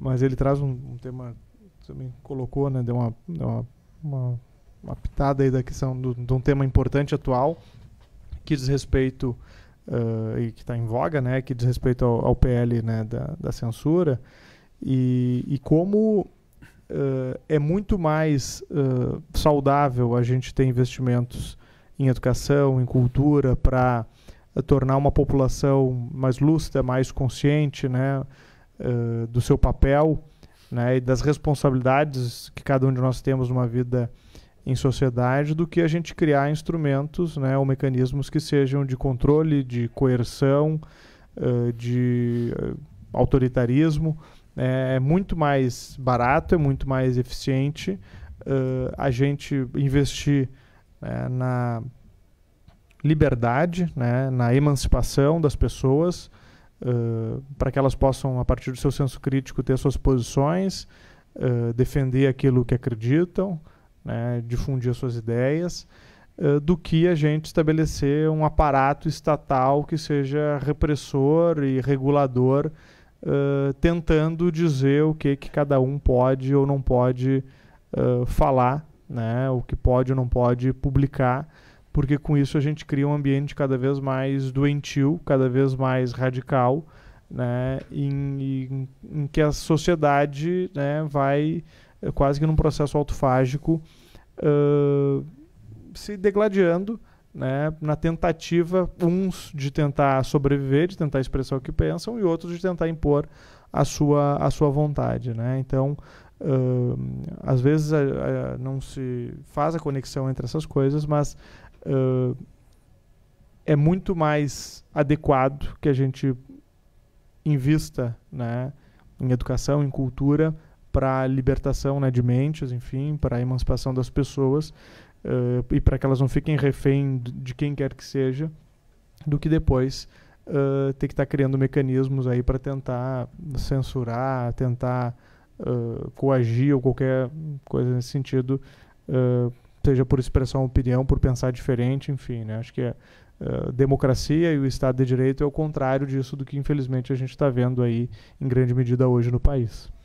mas ele traz um, um tema também colocou, né, deu uma, deu uma, uma, uma, pitada aí da questão de um tema importante atual que diz respeito uh, e que está em voga, né, que diz respeito ao, ao PL né, da, da censura e, e como uh, é muito mais uh, saudável a gente ter investimentos em educação, em cultura para tornar uma população mais lúcida, mais consciente, né, eh, do seu papel né, e das responsabilidades que cada um de nós temos numa vida em sociedade do que a gente criar instrumentos né, ou mecanismos que sejam de controle, de coerção, uh, de eh, autoritarismo. É, é muito mais barato, é muito mais eficiente uh, a gente investir né, na liberdade, né, na emancipação das pessoas para que elas possam, a partir do seu senso crítico, ter suas posições, uh, defender aquilo que acreditam, né, difundir as suas ideias, uh, do que a gente estabelecer um aparato estatal que seja repressor e regulador, tentando dizer o que, que cada um pode ou não pode falar, né, o que pode ou não pode publicar porque com isso a gente cria um ambiente cada vez mais doentio, cada vez mais radical, né, em, em, em que a sociedade né, vai eh, quase que num processo autofágico uh, se degladiando né, na tentativa, uns de tentar sobreviver, de tentar expressar o que pensam, e outros de tentar impor a sua, a sua vontade. Né? Então, uh, às vezes a, eh, a, eh, não se faz a conexão entre essas coisas, mas uh, é muito mais adequado que a gente invista né, em educação, em cultura, para a libertação né, de mentes, enfim, para a emancipação das pessoas uh, e para que elas não fiquem refém de quem quer que seja, do que depois uh, ter que estar tá criando mecanismos aí para tentar censurar, tentar uh, coagir ou qualquer coisa nesse sentido seja por expressar uma opinião, por pensar diferente, enfim, né? Acho que a, eh, a democracia e o Estado de Direito é o contrário disso do que infelizmente a gente está vendo aí em grande medida hoje no país.